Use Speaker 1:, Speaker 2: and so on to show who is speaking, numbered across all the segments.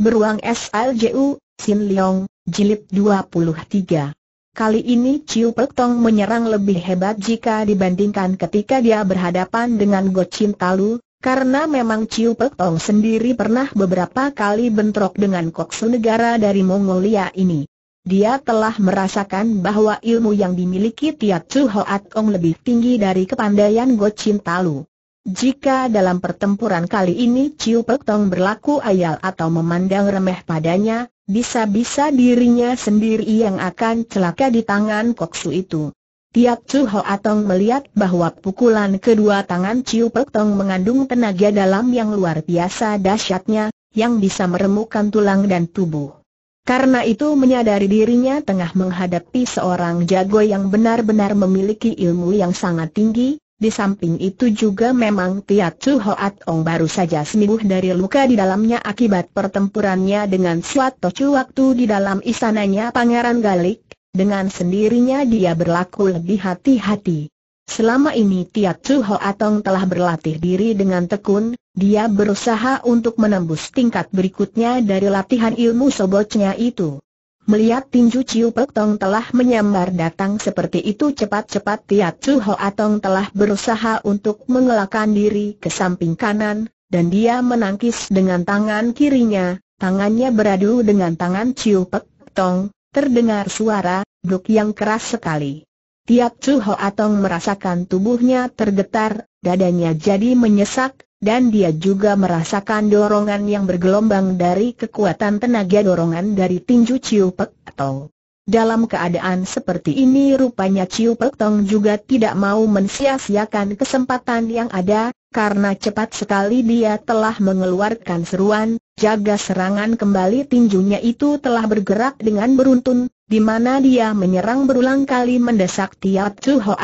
Speaker 1: Beruang SLJU, Sin Leong, Jilid 23. Kali ini Chiu Pek Tong menyerang lebih hebat jika dibandingkan ketika dia berhadapan dengan Go Chin Talu, karena memang Chiu Pek Tong sendiri pernah beberapa kali bentrok dengan koksu negara dari Mongolia ini. Dia telah merasakan bahwa ilmu yang dimiliki Tiat Chu Hoat Kong lebih tinggi dari kepandaian Go Chin Talu. Jika dalam pertempuran kali ini Chiu Pek Tong berlaku ayal atau memandang remeh padanya, bisa-bisa dirinya sendiri yang akan celaka di tangan Koksu itu. Tiap Chu Ho Atong melihat bahwa pukulan kedua tangan Chiu Pek Tong mengandung tenaga dalam yang luar biasa dahsyatnya, yang bisa meremukkan tulang dan tubuh. Karena itu menyadari dirinya tengah menghadapi seorang jago yang benar-benar memiliki ilmu yang sangat tinggi, di samping itu juga memang Tiat Chu Hoat Ong baru saja sembuh dari luka di dalamnya akibat pertempurannya dengan Suat Tocu waktu di dalam istananya Pangeran Galik, dengan sendirinya dia berlaku lebih hati-hati. Selama ini Tiat Chu Ong telah berlatih diri dengan tekun, dia berusaha untuk menembus tingkat berikutnya dari latihan ilmu sobotnya itu. Melihat tinju Ciu Pek Tong telah menyambar datang seperti itu cepat-cepat Tiat Chu Ho Atong telah berusaha untuk mengelakkan diri ke samping kanan, dan dia menangkis dengan tangan kirinya, tangannya beradu dengan tangan Ciu Pek Tong, terdengar suara, duk yang keras sekali. Tiat Chu Ho Atong merasakan tubuhnya tergetar, dadanya jadi menyesak, dan dia juga merasakan dorongan yang bergelombang dari kekuatan tenaga dorongan dari tinju Chiu Atau Dalam keadaan seperti ini rupanya Chiu Pek Tong juga tidak mau mensia-siakan kesempatan yang ada, karena cepat sekali dia telah mengeluarkan seruan, jaga serangan kembali tinjunya itu telah bergerak dengan beruntun, di mana dia menyerang berulang kali mendesak tiap Chu Ho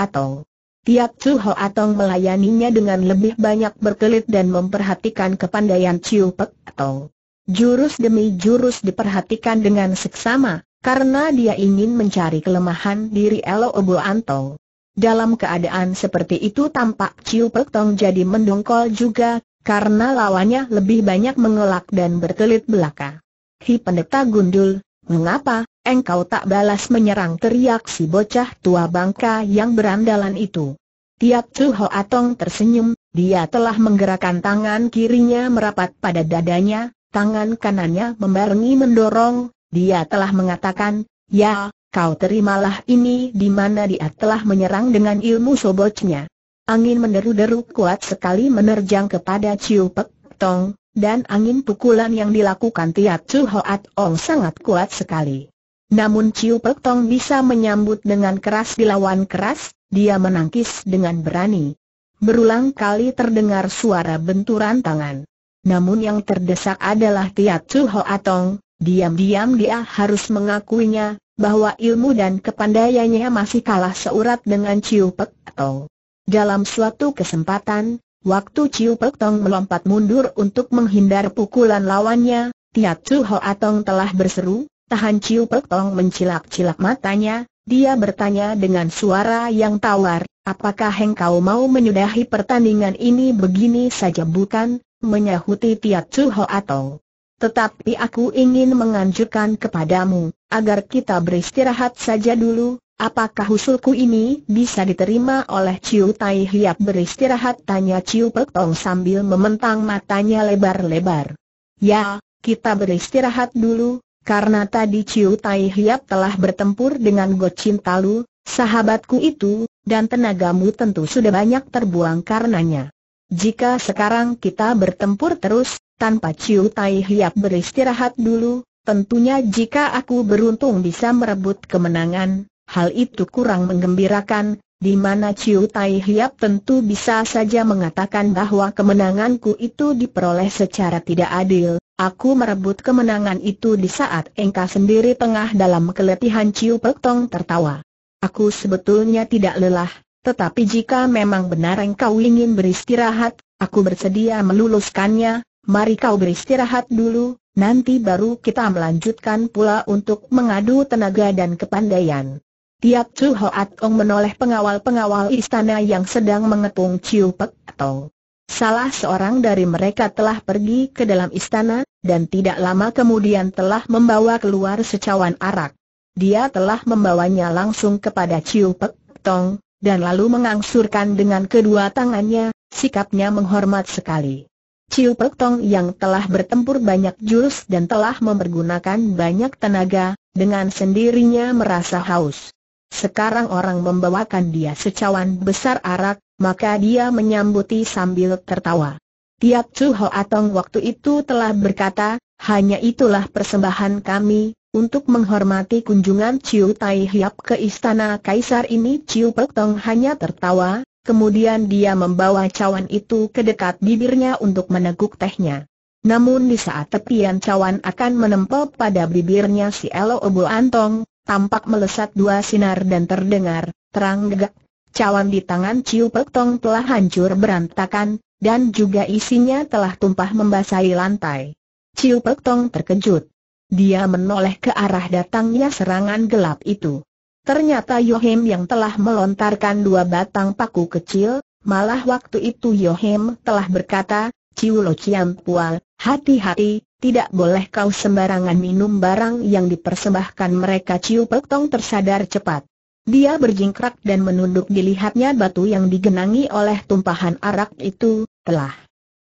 Speaker 1: Tiap Chu Ho Atong melayaninya dengan lebih banyak berkelit dan memperhatikan kepandaian Chiu Pek Atong. Jurus demi jurus diperhatikan dengan seksama, karena dia ingin mencari kelemahan diri Elo Obo Antong. Dalam keadaan seperti itu tampak Chiu Pek Tong jadi mendongkol juga, karena lawannya lebih banyak mengelak dan berkelit belaka. Hi pendeta gundul, Mengapa, engkau tak balas menyerang teriak si bocah tua bangka yang berandalan itu? Tiap Chu Atong tersenyum, dia telah menggerakkan tangan kirinya merapat pada dadanya, tangan kanannya membarengi mendorong, dia telah mengatakan, Ya, kau terimalah ini di mana dia telah menyerang dengan ilmu sobocnya. Angin menderu-deru kuat sekali menerjang kepada Chiu Pek Tong, dan angin pukulan yang dilakukan Tiat Chu Hoat Ong sangat kuat sekali. Namun Chiu Pek Tong bisa menyambut dengan keras dilawan keras, dia menangkis dengan berani. Berulang kali terdengar suara benturan tangan. Namun yang terdesak adalah Tiat Chu Hoat Ong, diam-diam dia harus mengakuinya, bahwa ilmu dan kepandaiannya masih kalah seurat dengan Chiu Pek Tong. Dalam suatu kesempatan, Waktu Chiu Pek Tong melompat mundur untuk menghindar pukulan lawannya, Tiat Chu Ho Tong telah berseru, tahan Chiu Pek Tong mencilak-cilak matanya, dia bertanya dengan suara yang tawar, apakah engkau mau menyudahi pertandingan ini begini saja bukan, menyahuti Tiat Chu Ho Tong. Tetapi aku ingin menganjurkan kepadamu, agar kita beristirahat saja dulu, Apakah usulku ini bisa diterima oleh Ciu Tai Hiap beristirahat? Tanya Ciu Pek Tong sambil mementang matanya lebar-lebar. Ya, kita beristirahat dulu, karena tadi Ciu Tai Hiap telah bertempur dengan Go Chin Talu, sahabatku itu, dan tenagamu tentu sudah banyak terbuang karenanya. Jika sekarang kita bertempur terus, tanpa Ciu Tai Hiap beristirahat dulu, tentunya jika aku beruntung bisa merebut kemenangan, Hal itu kurang mengembirakan, di mana Ciu Tai Hiap tentu bisa saja mengatakan bahwa kemenanganku itu diperoleh secara tidak adil, aku merebut kemenangan itu di saat engkau sendiri tengah dalam keletihan Ciu Pek Tong tertawa. Aku sebetulnya tidak lelah, tetapi jika memang benar engkau ingin beristirahat, aku bersedia meluluskannya, mari kau beristirahat dulu, nanti baru kita melanjutkan pula untuk mengadu tenaga dan kepandaian. Tiap Chu Hoat menoleh pengawal-pengawal istana yang sedang mengepung Chiu Pek Tong. Salah seorang dari mereka telah pergi ke dalam istana, dan tidak lama kemudian telah membawa keluar secawan arak. Dia telah membawanya langsung kepada Chiu Pek Tong, dan lalu mengangsurkan dengan kedua tangannya, sikapnya menghormat sekali. Chiu Pek Tong yang telah bertempur banyak jurus dan telah mempergunakan banyak tenaga, dengan sendirinya merasa haus. Sekarang orang membawakan dia secawan besar arak, maka dia menyambuti sambil tertawa. Tiap Chu Atong waktu itu telah berkata, hanya itulah persembahan kami, untuk menghormati kunjungan Chiu Tai Hiap ke istana kaisar ini Chiu Pek Tong hanya tertawa, kemudian dia membawa cawan itu ke dekat bibirnya untuk meneguk tehnya. Namun di saat tepian cawan akan menempel pada bibirnya si Elo Obo Antong, tampak melesat dua sinar dan terdengar, terang gegak. Cawan di tangan Ciu Pek telah hancur berantakan, dan juga isinya telah tumpah membasahi lantai. Ciu Pek terkejut. Dia menoleh ke arah datangnya serangan gelap itu. Ternyata Yohem yang telah melontarkan dua batang paku kecil, malah waktu itu Yohem telah berkata, Ciu Lo Chiam Pual, hati-hati, tidak boleh kau sembarangan minum barang yang dipersembahkan mereka Ciu Pek Tong tersadar cepat. Dia berjingkrak dan menunduk dilihatnya batu yang digenangi oleh tumpahan arak itu, telah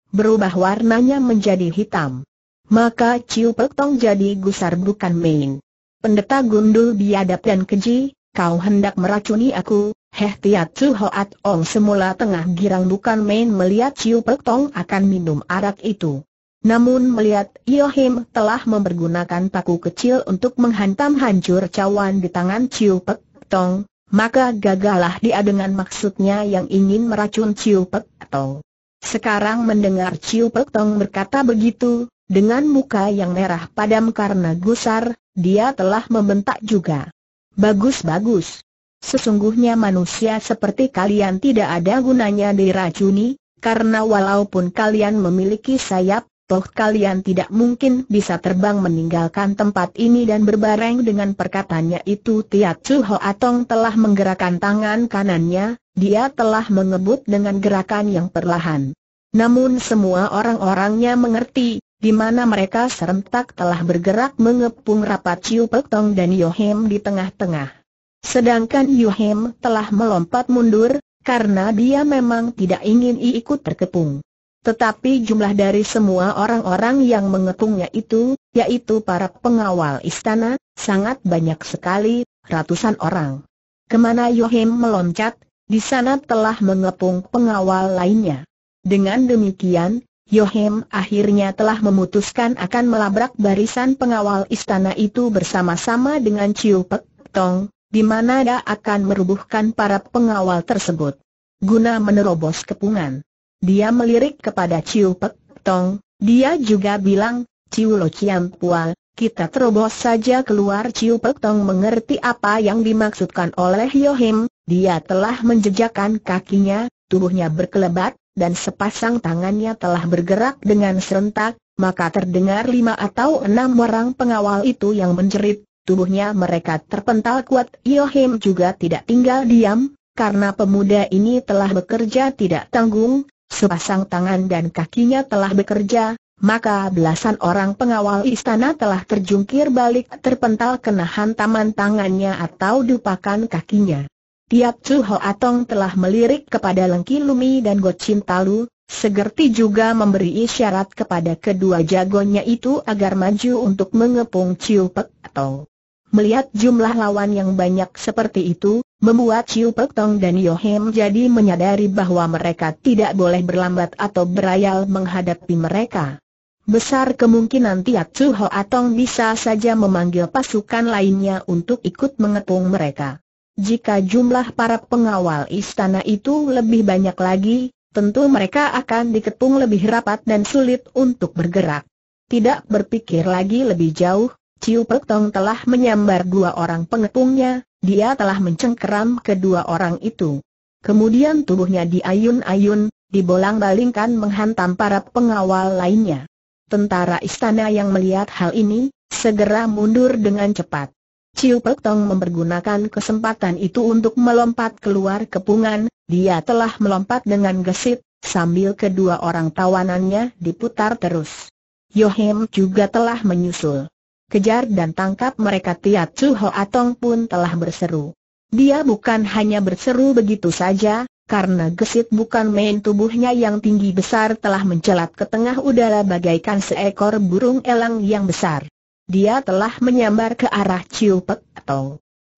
Speaker 1: berubah warnanya menjadi hitam. Maka Ciu Pek Tong jadi gusar bukan main. Pendeta gundul biadab dan keji, kau hendak meracuni aku, Heh Tiat Chu Hoat Ong semula tengah girang bukan main melihat Ciu Pek Tong akan minum arak itu. Namun melihat Yohim telah mempergunakan paku kecil untuk menghantam hancur cawan di tangan Chiu Pek Tong, maka gagalah dia dengan maksudnya yang ingin meracun Chiu Pek Tong. Sekarang mendengar Chiu Pek Tong berkata begitu, dengan muka yang merah padam karena gusar, dia telah membentak juga. Bagus-bagus. Sesungguhnya manusia seperti kalian tidak ada gunanya diracuni, karena walaupun kalian memiliki sayap, toh kalian tidak mungkin bisa terbang meninggalkan tempat ini dan berbareng dengan perkataannya itu Tiat Chu Ho Atong telah menggerakkan tangan kanannya, dia telah mengebut dengan gerakan yang perlahan. Namun semua orang-orangnya mengerti, di mana mereka serentak telah bergerak mengepung rapat Chiu Pek Tong dan Yohem di tengah-tengah. Sedangkan Yohem telah melompat mundur, karena dia memang tidak ingin ikut terkepung. Tetapi jumlah dari semua orang-orang yang mengepungnya itu, yaitu para pengawal istana, sangat banyak sekali, ratusan orang. Kemana Yohim meloncat, di sana telah mengepung pengawal lainnya. Dengan demikian, Yohim akhirnya telah memutuskan akan melabrak barisan pengawal istana itu bersama-sama dengan Ciu Pek Tong, di mana dia akan merubuhkan para pengawal tersebut. Guna menerobos kepungan. Dia melirik kepada Ciu Pek Tong, dia juga bilang, Ciu Lo Chiam Pual, kita terobos saja keluar Ciu Pek Tong mengerti apa yang dimaksudkan oleh Yohim, dia telah menjejakkan kakinya, tubuhnya berkelebat, dan sepasang tangannya telah bergerak dengan serentak, maka terdengar lima atau enam orang pengawal itu yang menjerit, tubuhnya mereka terpental kuat. Yohim juga tidak tinggal diam, karena pemuda ini telah bekerja tidak tanggung, sepasang tangan dan kakinya telah bekerja, maka belasan orang pengawal istana telah terjungkir balik terpental kena hantaman tangannya atau dupakan kakinya. Tiap Chu Ho Atong telah melirik kepada Lengki Lumi dan Go Chin Talu, Segerti juga memberi isyarat kepada kedua jagonya itu agar maju untuk mengepung Ciupet Pek atau melihat jumlah lawan yang banyak seperti itu, Membuat Chiu Pek Tong dan Yohem jadi menyadari bahwa mereka tidak boleh berlambat atau berayal menghadapi mereka. Besar kemungkinan Tiat Chu Ho Atong bisa saja memanggil pasukan lainnya untuk ikut mengepung mereka. Jika jumlah para pengawal istana itu lebih banyak lagi, tentu mereka akan dikepung lebih rapat dan sulit untuk bergerak. Tidak berpikir lagi lebih jauh, Ciu Pek Tong telah menyambar dua orang pengepungnya, dia telah mencengkeram kedua orang itu. Kemudian tubuhnya diayun-ayun, dibolang-balingkan menghantam para pengawal lainnya. Tentara istana yang melihat hal ini, segera mundur dengan cepat. Ciu Pek Tong mempergunakan kesempatan itu untuk melompat keluar kepungan, dia telah melompat dengan gesit, sambil kedua orang tawanannya diputar terus. Yohem juga telah menyusul kejar dan tangkap mereka Tiat Chu Ho Atong pun telah berseru. Dia bukan hanya berseru begitu saja, karena gesit bukan main tubuhnya yang tinggi besar telah mencelat ke tengah udara bagaikan seekor burung elang yang besar. Dia telah menyambar ke arah Ciupet Pek Tong.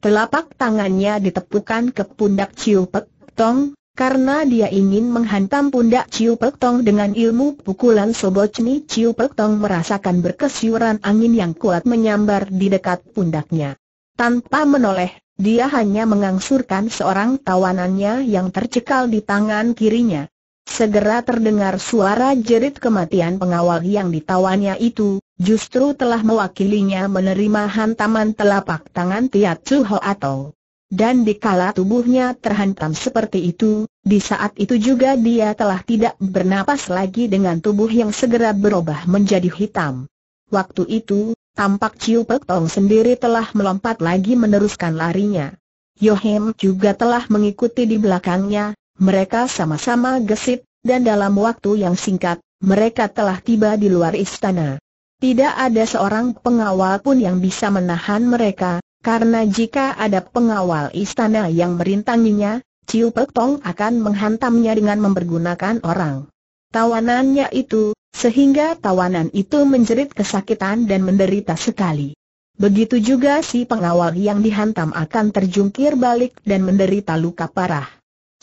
Speaker 1: Telapak tangannya ditepukan ke pundak Ciupet Pek Tong, karena dia ingin menghantam pundak Ciu Pek Tong dengan ilmu pukulan Sobotni Ciu Pek Tong merasakan berkesyuran angin yang kuat menyambar di dekat pundaknya. Tanpa menoleh, dia hanya mengangsurkan seorang tawanannya yang tercekal di tangan kirinya. Segera terdengar suara jerit kematian pengawal yang ditawannya itu, justru telah mewakilinya menerima hantaman telapak tangan Tiat Chu Ho atau dan dikala tubuhnya terhantam seperti itu, di saat itu juga dia telah tidak bernapas lagi dengan tubuh yang segera berubah menjadi hitam. Waktu itu, tampak Ciu Pek Tong sendiri telah melompat lagi meneruskan larinya. Yohem juga telah mengikuti di belakangnya, mereka sama-sama gesit, dan dalam waktu yang singkat, mereka telah tiba di luar istana. Tidak ada seorang pengawal pun yang bisa menahan mereka, karena jika ada pengawal istana yang merintanginya, Ciu Pek akan menghantamnya dengan mempergunakan orang tawanannya itu, sehingga tawanan itu menjerit kesakitan dan menderita sekali. Begitu juga si pengawal yang dihantam akan terjungkir balik dan menderita luka parah.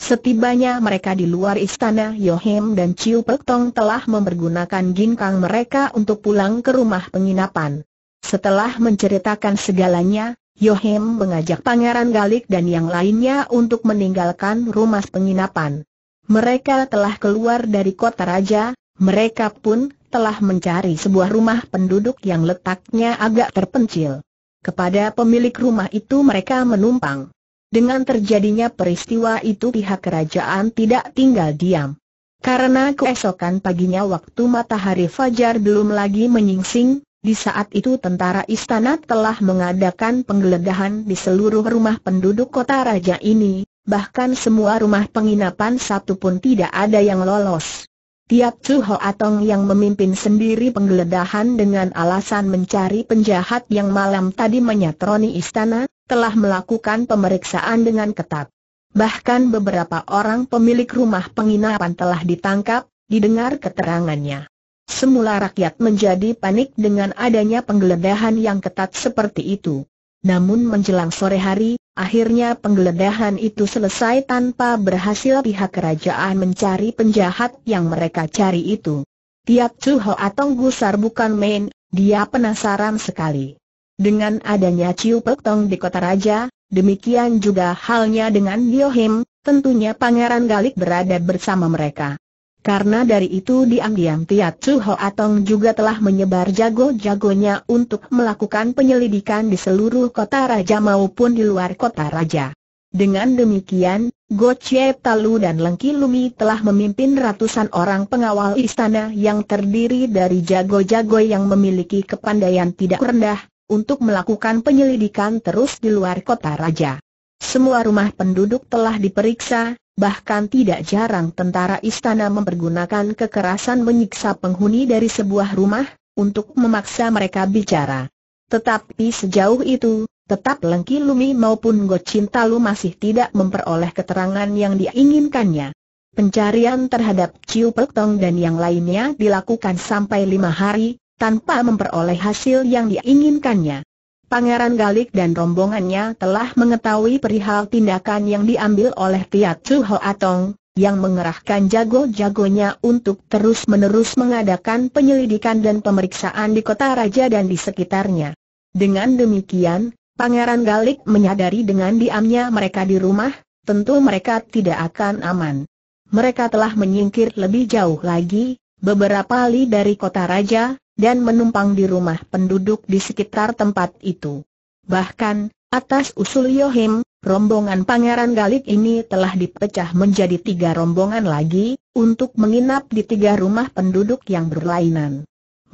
Speaker 1: Setibanya mereka di luar istana Yohem dan Ciu Pek telah mempergunakan ginkang mereka untuk pulang ke rumah penginapan. Setelah menceritakan segalanya, Yohem mengajak Pangeran Galik dan yang lainnya untuk meninggalkan rumah penginapan. Mereka telah keluar dari kota raja, mereka pun telah mencari sebuah rumah penduduk yang letaknya agak terpencil. Kepada pemilik rumah itu mereka menumpang. Dengan terjadinya peristiwa itu pihak kerajaan tidak tinggal diam. Karena keesokan paginya waktu matahari fajar belum lagi menyingsing, di saat itu tentara istana telah mengadakan penggeledahan di seluruh rumah penduduk kota raja ini, bahkan semua rumah penginapan satu pun tidak ada yang lolos. Tiap Chu Atong yang memimpin sendiri penggeledahan dengan alasan mencari penjahat yang malam tadi menyatroni istana, telah melakukan pemeriksaan dengan ketat. Bahkan beberapa orang pemilik rumah penginapan telah ditangkap, didengar keterangannya. Semula rakyat menjadi panik dengan adanya penggeledahan yang ketat seperti itu. Namun menjelang sore hari, akhirnya penggeledahan itu selesai tanpa berhasil pihak kerajaan mencari penjahat yang mereka cari itu. Tiap cuho atau Gusar bukan main, dia penasaran sekali. Dengan adanya Ciu Pek di kota raja, demikian juga halnya dengan Yohim, tentunya Pangeran Galik berada bersama mereka. Karena dari itu diam-diam Tiat Chu Atong juga telah menyebar jago-jagonya untuk melakukan penyelidikan di seluruh kota raja maupun di luar kota raja. Dengan demikian, Go Chie Talu dan Lengki Lumi telah memimpin ratusan orang pengawal istana yang terdiri dari jago-jago yang memiliki kepandaian tidak rendah, untuk melakukan penyelidikan terus di luar kota raja. Semua rumah penduduk telah diperiksa, Bahkan tidak jarang tentara istana mempergunakan kekerasan menyiksa penghuni dari sebuah rumah, untuk memaksa mereka bicara. Tetapi sejauh itu, tetap Lengki Lumi maupun Gocintalu masih tidak memperoleh keterangan yang diinginkannya. Pencarian terhadap Ciu Pek dan yang lainnya dilakukan sampai lima hari, tanpa memperoleh hasil yang diinginkannya. Pangeran Galik dan rombongannya telah mengetahui perihal tindakan yang diambil oleh Tiat Chu Atong, yang mengerahkan jago-jagonya untuk terus-menerus mengadakan penyelidikan dan pemeriksaan di kota raja dan di sekitarnya. Dengan demikian, Pangeran Galik menyadari dengan diamnya mereka di rumah, tentu mereka tidak akan aman. Mereka telah menyingkir lebih jauh lagi, beberapa li dari kota raja, dan menumpang di rumah penduduk di sekitar tempat itu. Bahkan, atas usul Yohim, rombongan Pangeran Galik ini telah dipecah menjadi tiga rombongan lagi, untuk menginap di tiga rumah penduduk yang berlainan.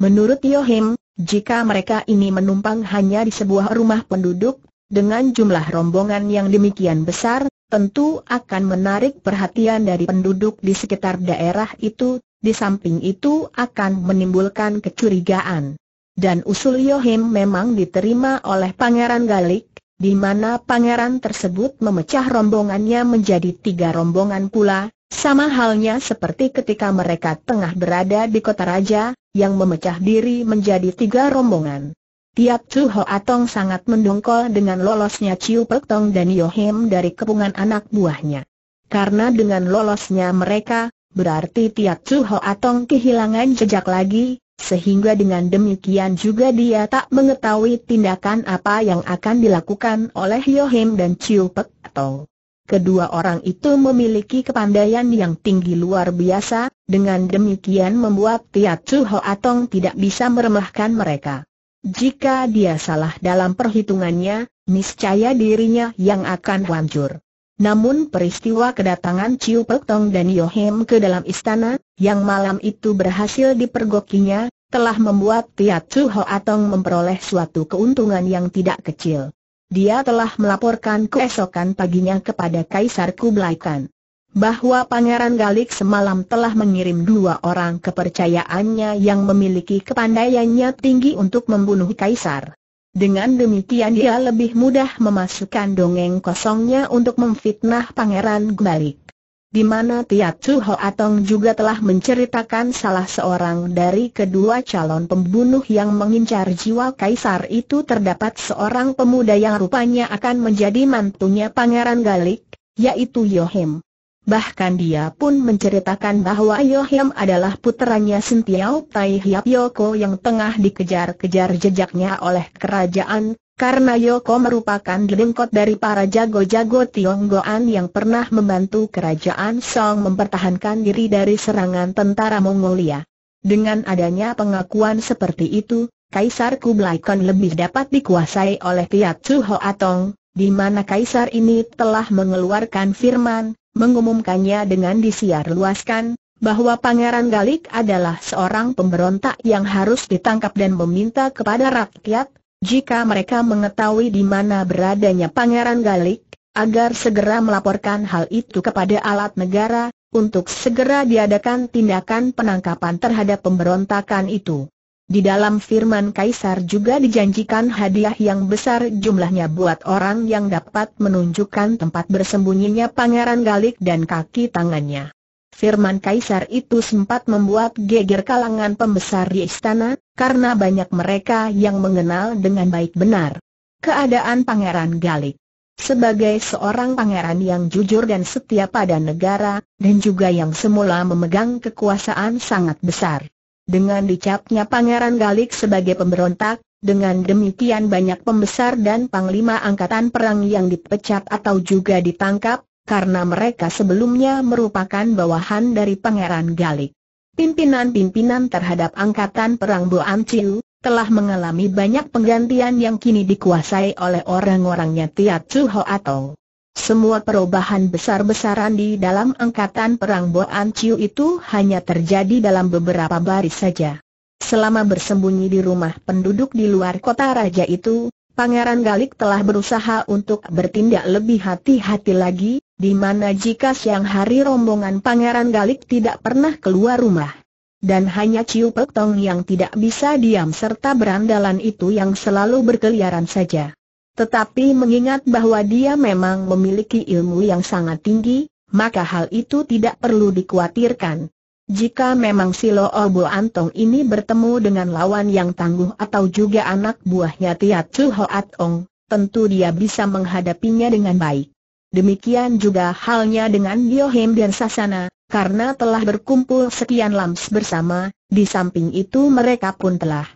Speaker 1: Menurut Yohim, jika mereka ini menumpang hanya di sebuah rumah penduduk, dengan jumlah rombongan yang demikian besar, tentu akan menarik perhatian dari penduduk di sekitar daerah itu, di samping itu akan menimbulkan kecurigaan. Dan usul Yohim memang diterima oleh Pangeran Galik, di mana pangeran tersebut memecah rombongannya menjadi tiga rombongan pula, sama halnya seperti ketika mereka tengah berada di kota raja, yang memecah diri menjadi tiga rombongan. Tiap Chu Ho Atong sangat mendongkol dengan lolosnya Chiu Pek Tong dan Yohim dari kepungan anak buahnya. Karena dengan lolosnya mereka, Berarti Tiat Chu Ho Atong kehilangan jejak lagi, sehingga dengan demikian juga dia tak mengetahui tindakan apa yang akan dilakukan oleh Yohim dan Chiu Pek Atong. Kedua orang itu memiliki kepandaian yang tinggi luar biasa, dengan demikian membuat Tiat Chu Ho Atong tidak bisa meremehkan mereka. Jika dia salah dalam perhitungannya, niscaya dirinya yang akan hancur. Namun peristiwa kedatangan Chiu Pek Tong dan Yohem ke dalam istana, yang malam itu berhasil dipergokinya, telah membuat Tia Chu Ho Atong memperoleh suatu keuntungan yang tidak kecil. Dia telah melaporkan keesokan paginya kepada Kaisar Kublai Khan bahwa Pangeran Galik semalam telah mengirim dua orang kepercayaannya yang memiliki kepandaiannya tinggi untuk membunuh Kaisar. Dengan demikian dia lebih mudah memasukkan dongeng kosongnya untuk memfitnah Pangeran Gbalik. Di mana Tiat Chu Atong juga telah menceritakan salah seorang dari kedua calon pembunuh yang mengincar jiwa kaisar itu terdapat seorang pemuda yang rupanya akan menjadi mantunya Pangeran Galik, yaitu Yohim. Bahkan dia pun menceritakan bahwa Yohiam adalah puteranya Sintiao Tai Hiap Yoko yang tengah dikejar-kejar jejaknya oleh kerajaan, karena Yoko merupakan dedengkot dari para jago-jago Tionggoan yang pernah membantu kerajaan Song mempertahankan diri dari serangan tentara Mongolia. Dengan adanya pengakuan seperti itu, Kaisar Kublai Khan lebih dapat dikuasai oleh pihak Chu Atong, di mana Kaisar ini telah mengeluarkan firman, mengumumkannya dengan disiar luaskan, bahwa Pangeran Galik adalah seorang pemberontak yang harus ditangkap dan meminta kepada rakyat, jika mereka mengetahui di mana beradanya Pangeran Galik, agar segera melaporkan hal itu kepada alat negara, untuk segera diadakan tindakan penangkapan terhadap pemberontakan itu. Di dalam firman Kaisar juga dijanjikan hadiah yang besar jumlahnya buat orang yang dapat menunjukkan tempat bersembunyinya Pangeran Galik dan kaki tangannya. Firman Kaisar itu sempat membuat geger kalangan pembesar di istana, karena banyak mereka yang mengenal dengan baik benar keadaan Pangeran Galik. Sebagai seorang pangeran yang jujur dan setia pada negara, dan juga yang semula memegang kekuasaan sangat besar dengan dicapnya Pangeran Galik sebagai pemberontak, dengan demikian banyak pembesar dan panglima angkatan perang yang dipecat atau juga ditangkap, karena mereka sebelumnya merupakan bawahan dari Pangeran Galik. Pimpinan-pimpinan terhadap angkatan perang Boam Chiu, telah mengalami banyak penggantian yang kini dikuasai oleh orang-orangnya Tiat Chu Ho atau semua perubahan besar-besaran di dalam angkatan perang Boan Chiu itu hanya terjadi dalam beberapa baris saja. Selama bersembunyi di rumah penduduk di luar kota raja itu, Pangeran Galik telah berusaha untuk bertindak lebih hati-hati lagi, di mana jika siang hari rombongan Pangeran Galik tidak pernah keluar rumah. Dan hanya Ciupetong Pek Tong yang tidak bisa diam serta berandalan itu yang selalu berkeliaran saja. Tetapi mengingat bahwa dia memang memiliki ilmu yang sangat tinggi, maka hal itu tidak perlu dikhawatirkan. Jika memang Silo Obo Antong ini bertemu dengan lawan yang tangguh atau juga anak buahnya Tiat Chu Hoat Ong, tentu dia bisa menghadapinya dengan baik. Demikian juga halnya dengan Yohim dan Sasana, karena telah berkumpul sekian lams bersama, di samping itu mereka pun telah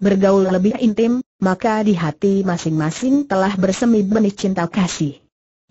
Speaker 1: bergaul lebih intim, maka di hati masing-masing telah bersemi benih cinta kasih.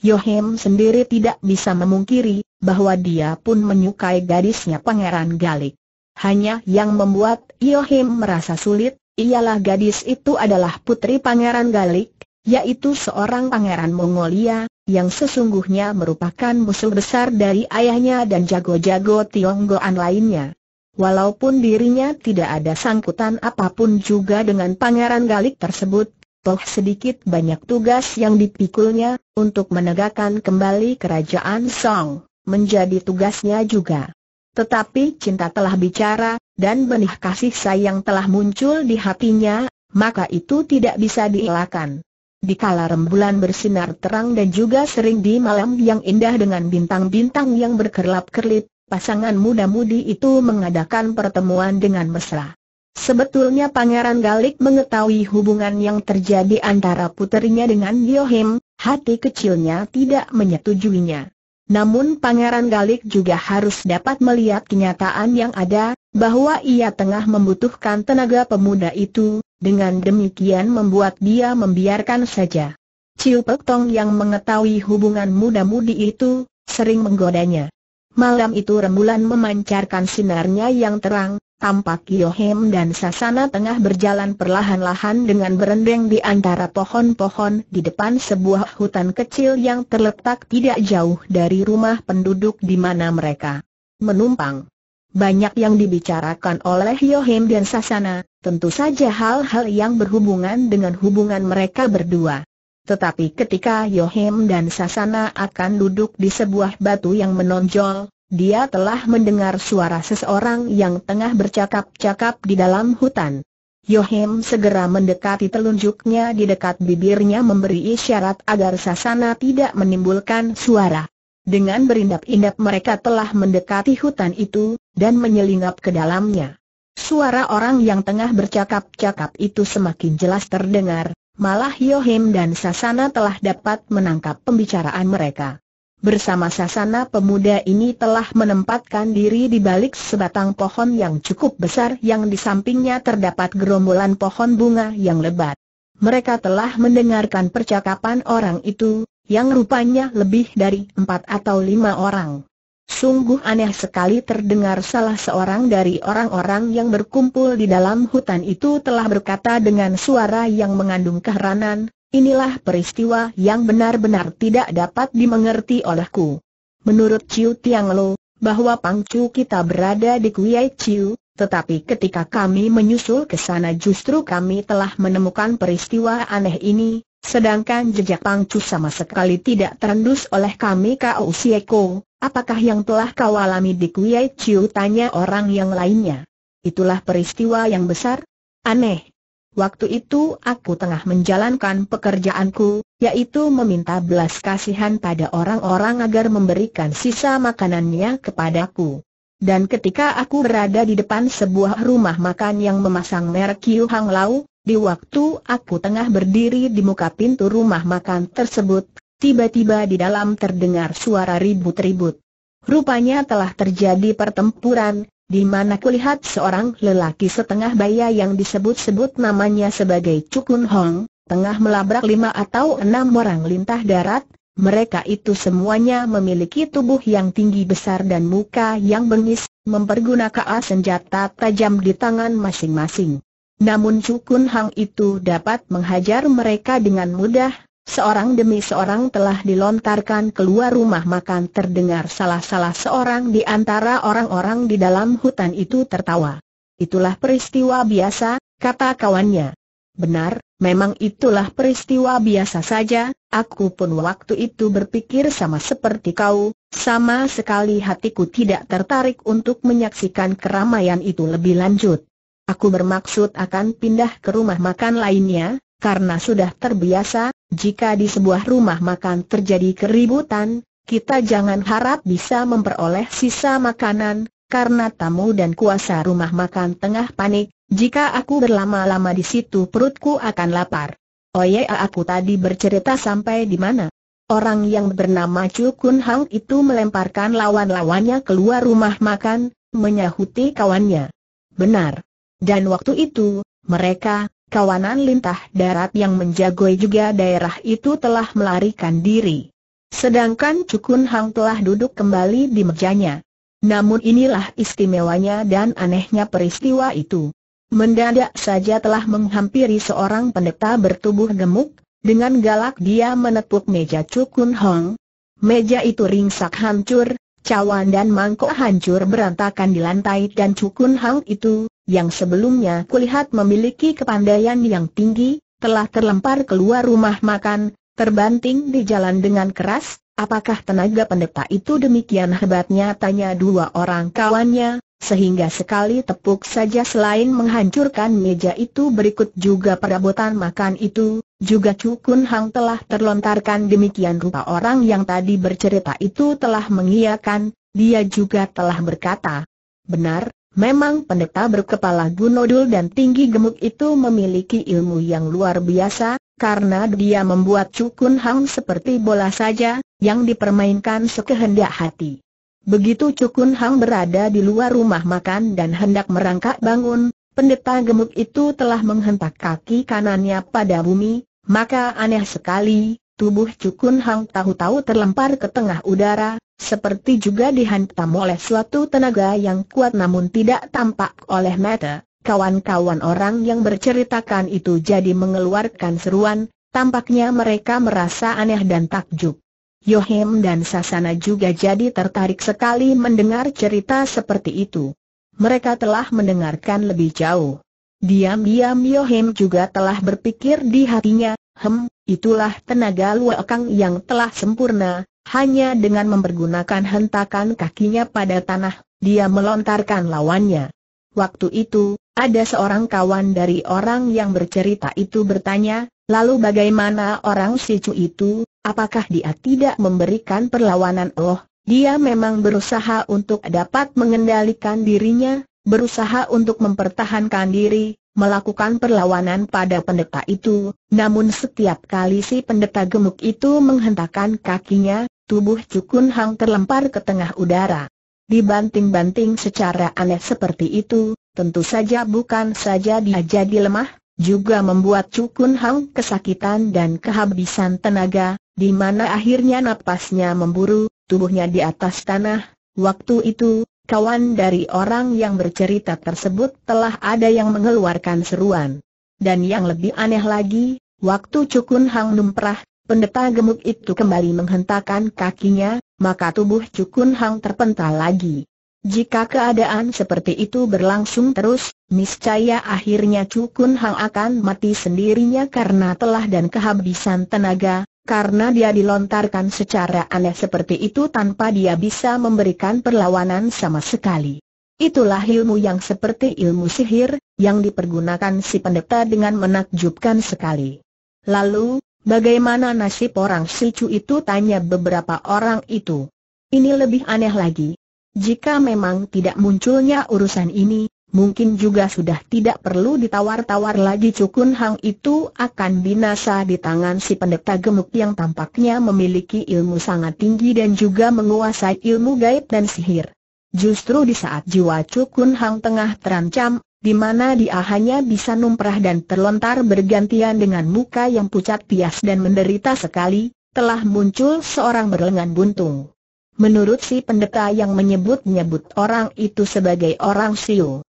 Speaker 1: Yohem sendiri tidak bisa memungkiri bahwa dia pun menyukai gadisnya Pangeran Galik. Hanya yang membuat Yohem merasa sulit, ialah gadis itu adalah putri Pangeran Galik, yaitu seorang pangeran Mongolia, yang sesungguhnya merupakan musuh besar dari ayahnya dan jago-jago Tionggoan lainnya. Walaupun dirinya tidak ada sangkutan apapun juga dengan pangeran galik tersebut, toh sedikit banyak tugas yang dipikulnya, untuk menegakkan kembali kerajaan Song, menjadi tugasnya juga. Tetapi cinta telah bicara, dan benih kasih sayang telah muncul di hatinya, maka itu tidak bisa dielakkan. Di kala rembulan bersinar terang dan juga sering di malam yang indah dengan bintang-bintang yang berkerlap-kerlip, pasangan muda-mudi itu mengadakan pertemuan dengan mesra. Sebetulnya Pangeran Galik mengetahui hubungan yang terjadi antara puterinya dengan Yohim, hati kecilnya tidak menyetujuinya. Namun Pangeran Galik juga harus dapat melihat kenyataan yang ada, bahwa ia tengah membutuhkan tenaga pemuda itu, dengan demikian membuat dia membiarkan saja. Ciu Pek Tong yang mengetahui hubungan muda-mudi itu, sering menggodanya. Malam itu rembulan memancarkan sinarnya yang terang, tampak Yohem dan Sasana tengah berjalan perlahan-lahan dengan berendeng di antara pohon-pohon di depan sebuah hutan kecil yang terletak tidak jauh dari rumah penduduk di mana mereka menumpang. Banyak yang dibicarakan oleh Yohem dan Sasana, tentu saja hal-hal yang berhubungan dengan hubungan mereka berdua tetapi ketika Yohim dan Sasana akan duduk di sebuah batu yang menonjol, dia telah mendengar suara seseorang yang tengah bercakap-cakap di dalam hutan. Yohim segera mendekati telunjuknya di dekat bibirnya memberi isyarat agar Sasana tidak menimbulkan suara. Dengan berindap-indap mereka telah mendekati hutan itu, dan menyelinap ke dalamnya. Suara orang yang tengah bercakap-cakap itu semakin jelas terdengar, malah Yohim dan Sasana telah dapat menangkap pembicaraan mereka. Bersama Sasana pemuda ini telah menempatkan diri di balik sebatang pohon yang cukup besar yang di sampingnya terdapat gerombolan pohon bunga yang lebat. Mereka telah mendengarkan percakapan orang itu, yang rupanya lebih dari empat atau lima orang. Sungguh aneh sekali terdengar salah seorang dari orang-orang yang berkumpul di dalam hutan itu telah berkata dengan suara yang mengandung keheranan, inilah peristiwa yang benar-benar tidak dapat dimengerti olehku. Menurut Chiu Tiang Lo, bahwa Pangcu kita berada di Kuiai Chiu, tetapi ketika kami menyusul ke sana justru kami telah menemukan peristiwa aneh ini, sedangkan jejak Pangcu sama sekali tidak terendus oleh kami Kau Sieko, Apakah yang telah kau alami di Kuei Chiu? Tanya orang yang lainnya. Itulah peristiwa yang besar. Aneh. Waktu itu aku tengah menjalankan pekerjaanku, yaitu meminta belas kasihan pada orang-orang agar memberikan sisa makanannya kepadaku. Dan ketika aku berada di depan sebuah rumah makan yang memasang merek Yu Hang Lau, di waktu aku tengah berdiri di muka pintu rumah makan tersebut, Tiba-tiba di dalam terdengar suara ribut-ribut. Rupanya telah terjadi pertempuran, di mana kulihat seorang lelaki setengah baya yang disebut-sebut namanya sebagai Cukun Hong, tengah melabrak lima atau enam orang lintah darat, mereka itu semuanya memiliki tubuh yang tinggi besar dan muka yang bengis, mempergunakan senjata tajam di tangan masing-masing. Namun Cukun Hong itu dapat menghajar mereka dengan mudah, Seorang demi seorang telah dilontarkan keluar rumah makan terdengar salah-salah seorang di antara orang-orang di dalam hutan itu tertawa. Itulah peristiwa biasa, kata kawannya. Benar, memang itulah peristiwa biasa saja, aku pun waktu itu berpikir sama seperti kau, sama sekali hatiku tidak tertarik untuk menyaksikan keramaian itu lebih lanjut. Aku bermaksud akan pindah ke rumah makan lainnya, karena sudah terbiasa, jika di sebuah rumah makan terjadi keributan, kita jangan harap bisa memperoleh sisa makanan, karena tamu dan kuasa rumah makan tengah panik, jika aku berlama-lama di situ perutku akan lapar. Oh iya, aku tadi bercerita sampai di mana? Orang yang bernama Chu Kun Hang itu melemparkan lawan-lawannya keluar rumah makan, menyahuti kawannya. Benar. Dan waktu itu, mereka, kawanan lintah darat yang menjagoi juga daerah itu telah melarikan diri. Sedangkan Cukun Hang telah duduk kembali di mejanya. Namun inilah istimewanya dan anehnya peristiwa itu. Mendadak saja telah menghampiri seorang pendeta bertubuh gemuk, dengan galak dia menepuk meja Cukun Hong. Meja itu ringsak hancur, Cawan dan mangkok hancur berantakan di lantai dan Cukun Hang itu, yang sebelumnya kulihat memiliki kepandaian yang tinggi, telah terlempar keluar rumah makan, terbanting di jalan dengan keras, apakah tenaga pendeta itu demikian hebatnya tanya dua orang kawannya, sehingga sekali tepuk saja selain menghancurkan meja itu berikut juga perabotan makan itu, juga Cukun Hang telah terlontarkan demikian rupa orang yang tadi bercerita itu telah mengiyakan, dia juga telah berkata. Benar, memang pendeta berkepala gunodul dan tinggi gemuk itu memiliki ilmu yang luar biasa, karena dia membuat Cukun Hang seperti bola saja, yang dipermainkan sekehendak hati. Begitu Cukun Hang berada di luar rumah makan dan hendak merangkak bangun, pendeta gemuk itu telah menghentak kaki kanannya pada bumi, maka aneh sekali, tubuh Cukun Hang tahu-tahu terlempar ke tengah udara, seperti juga dihantam oleh suatu tenaga yang kuat namun tidak tampak oleh mata. Kawan-kawan orang yang berceritakan itu jadi mengeluarkan seruan, tampaknya mereka merasa aneh dan takjub. Yohem dan Sasana juga jadi tertarik sekali mendengar cerita seperti itu. Mereka telah mendengarkan lebih jauh. Diam-diam Yohem juga telah berpikir di hatinya, Hem, itulah tenaga luakang yang telah sempurna, hanya dengan mempergunakan hentakan kakinya pada tanah, dia melontarkan lawannya. Waktu itu, ada seorang kawan dari orang yang bercerita itu bertanya, lalu bagaimana orang Sicu itu, apakah dia tidak memberikan perlawanan Oh, dia memang berusaha untuk dapat mengendalikan dirinya, berusaha untuk mempertahankan diri, melakukan perlawanan pada pendeta itu, namun setiap kali si pendeta gemuk itu menghentakkan kakinya, tubuh Cukun Hang terlempar ke tengah udara. Dibanting-banting secara aneh seperti itu, tentu saja bukan saja dia jadi lemah, juga membuat Cukun Hang kesakitan dan kehabisan tenaga, di mana akhirnya napasnya memburu, tubuhnya di atas tanah. Waktu itu, Kawan dari orang yang bercerita tersebut telah ada yang mengeluarkan seruan. Dan yang lebih aneh lagi, waktu Cukun Hang Numprah, pendeta gemuk itu kembali menghentakkan kakinya, maka tubuh Cukun Hang terpental lagi. Jika keadaan seperti itu berlangsung terus, niscaya akhirnya Cukun Hang akan mati sendirinya karena telah dan kehabisan tenaga, karena dia dilontarkan secara aneh seperti itu tanpa dia bisa memberikan perlawanan sama sekali. Itulah ilmu yang seperti ilmu sihir, yang dipergunakan si pendeta dengan menakjubkan sekali. Lalu, bagaimana nasib orang silcu itu tanya beberapa orang itu. Ini lebih aneh lagi. Jika memang tidak munculnya urusan ini, mungkin juga sudah tidak perlu ditawar-tawar lagi Cukun Hang itu akan binasa di tangan si pendeta gemuk yang tampaknya memiliki ilmu sangat tinggi dan juga menguasai ilmu gaib dan sihir. Justru di saat jiwa Cukun Hang tengah terancam, di mana dia hanya bisa numprah dan terlontar bergantian dengan muka yang pucat pias dan menderita sekali, telah muncul seorang berlengan buntung. Menurut si pendeta yang menyebut-nyebut orang itu sebagai orang siu,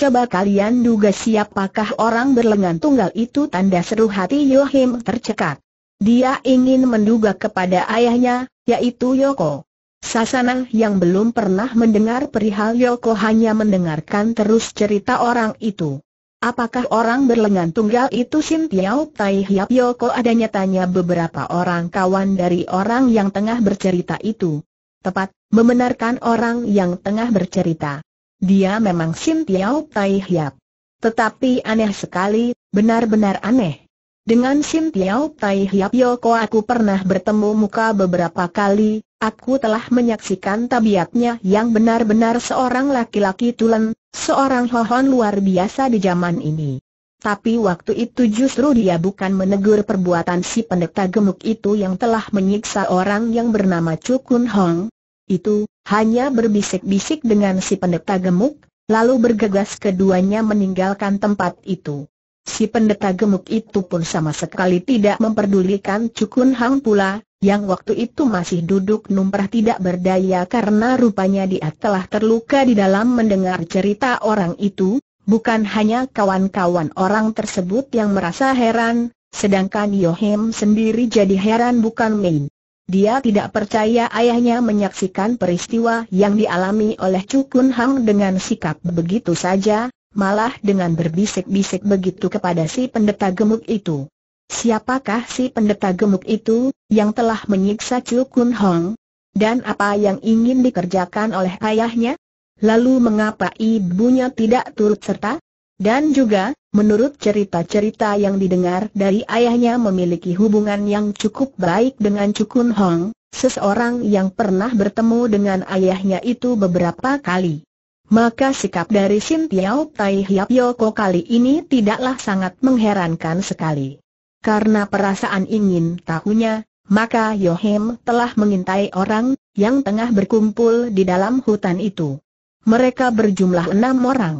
Speaker 1: Coba kalian duga siapakah orang berlengan tunggal itu tanda seru hati Yohim tercekat. Dia ingin menduga kepada ayahnya, yaitu Yoko. Sasana yang belum pernah mendengar perihal Yoko hanya mendengarkan terus cerita orang itu. Apakah orang berlengan tunggal itu Sim Tiao Tai Hiap Yoko adanya tanya beberapa orang kawan dari orang yang tengah bercerita itu. Tepat, membenarkan orang yang tengah bercerita. Dia memang Sim Tiao Tai Hiap. Tetapi aneh sekali, benar-benar aneh. Dengan Sim Tiao Tai Hiap Yoko aku pernah bertemu muka beberapa kali, aku telah menyaksikan tabiatnya yang benar-benar seorang laki-laki tulen, seorang hohon luar biasa di zaman ini. Tapi waktu itu justru dia bukan menegur perbuatan si pendeta gemuk itu yang telah menyiksa orang yang bernama Chukun Hong, itu, hanya berbisik-bisik dengan si pendeta gemuk, lalu bergegas keduanya meninggalkan tempat itu. Si pendeta gemuk itu pun sama sekali tidak memperdulikan Cukun Hang pula, yang waktu itu masih duduk numprah tidak berdaya karena rupanya dia telah terluka di dalam mendengar cerita orang itu, bukan hanya kawan-kawan orang tersebut yang merasa heran, sedangkan Yohem sendiri jadi heran bukan main. Dia tidak percaya ayahnya menyaksikan peristiwa yang dialami oleh Chu Kun Hang dengan sikap begitu saja, malah dengan berbisik-bisik begitu kepada si pendeta gemuk itu. Siapakah si pendeta gemuk itu, yang telah menyiksa Chu Kun Hong? Dan apa yang ingin dikerjakan oleh ayahnya? Lalu mengapa ibunya tidak turut serta? Dan juga, menurut cerita-cerita yang didengar dari ayahnya memiliki hubungan yang cukup baik dengan Cukun Hong, seseorang yang pernah bertemu dengan ayahnya itu beberapa kali. Maka sikap dari Sin Tiao Tai Hiap Yoko kali ini tidaklah sangat mengherankan sekali. Karena perasaan ingin tahunya, maka Yohem telah mengintai orang yang tengah berkumpul di dalam hutan itu. Mereka berjumlah enam orang.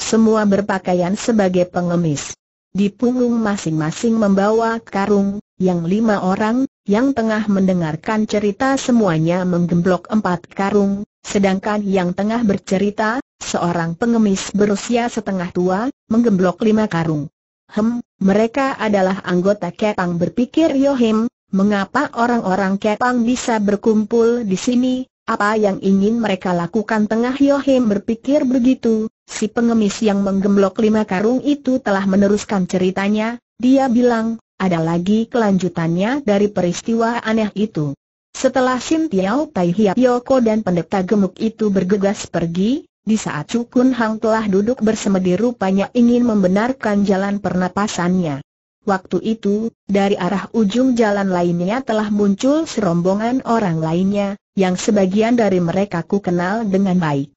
Speaker 1: Semua berpakaian sebagai pengemis. Di punggung masing-masing membawa karung, yang lima orang, yang tengah mendengarkan cerita semuanya menggemblok empat karung, sedangkan yang tengah bercerita, seorang pengemis berusia setengah tua, menggemblok lima karung. Hem, mereka adalah anggota Kepang berpikir Yohim, mengapa orang-orang Kepang bisa berkumpul di sini, apa yang ingin mereka lakukan tengah Yohem berpikir begitu, si pengemis yang menggemblok lima karung itu telah meneruskan ceritanya, dia bilang, ada lagi kelanjutannya dari peristiwa aneh itu. Setelah Sim Tiao Tai Hiap Yoko dan pendeta gemuk itu bergegas pergi, di saat Cukun Hang telah duduk bersemedi rupanya ingin membenarkan jalan pernapasannya. Waktu itu, dari arah ujung jalan lainnya telah muncul serombongan orang lainnya, yang sebagian dari mereka ku kenal dengan baik.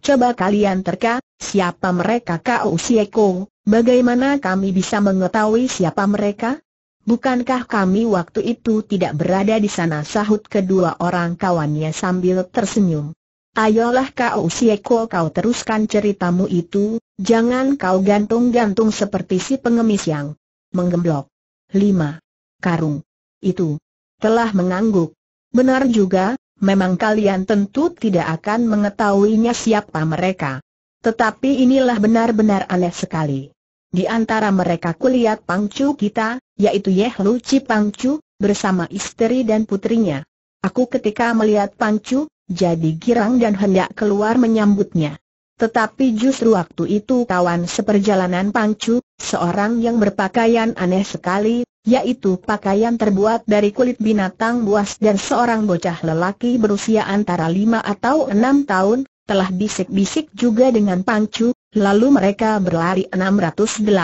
Speaker 1: Coba kalian terka, siapa mereka kau Sieko, bagaimana kami bisa mengetahui siapa mereka? Bukankah kami waktu itu tidak berada di sana sahut kedua orang kawannya sambil tersenyum. Ayolah kau Sieko kau teruskan ceritamu itu, jangan kau gantung-gantung seperti si pengemis yang menggemblok. Lima. Karung. Itu. Telah mengangguk. Benar juga, memang kalian tentu tidak akan mengetahuinya siapa mereka. Tetapi inilah benar-benar aneh sekali. Di antara mereka kulihat pangcu kita, yaitu Yeh Pangcu, bersama istri dan putrinya. Aku ketika melihat pangcu, jadi girang dan hendak keluar menyambutnya. Tetapi justru waktu itu kawan seperjalanan Pangcu, seorang yang berpakaian aneh sekali, yaitu pakaian terbuat dari kulit binatang buas dan seorang bocah lelaki berusia antara lima atau enam tahun, telah bisik-bisik juga dengan Pangcu, lalu mereka berlari 680.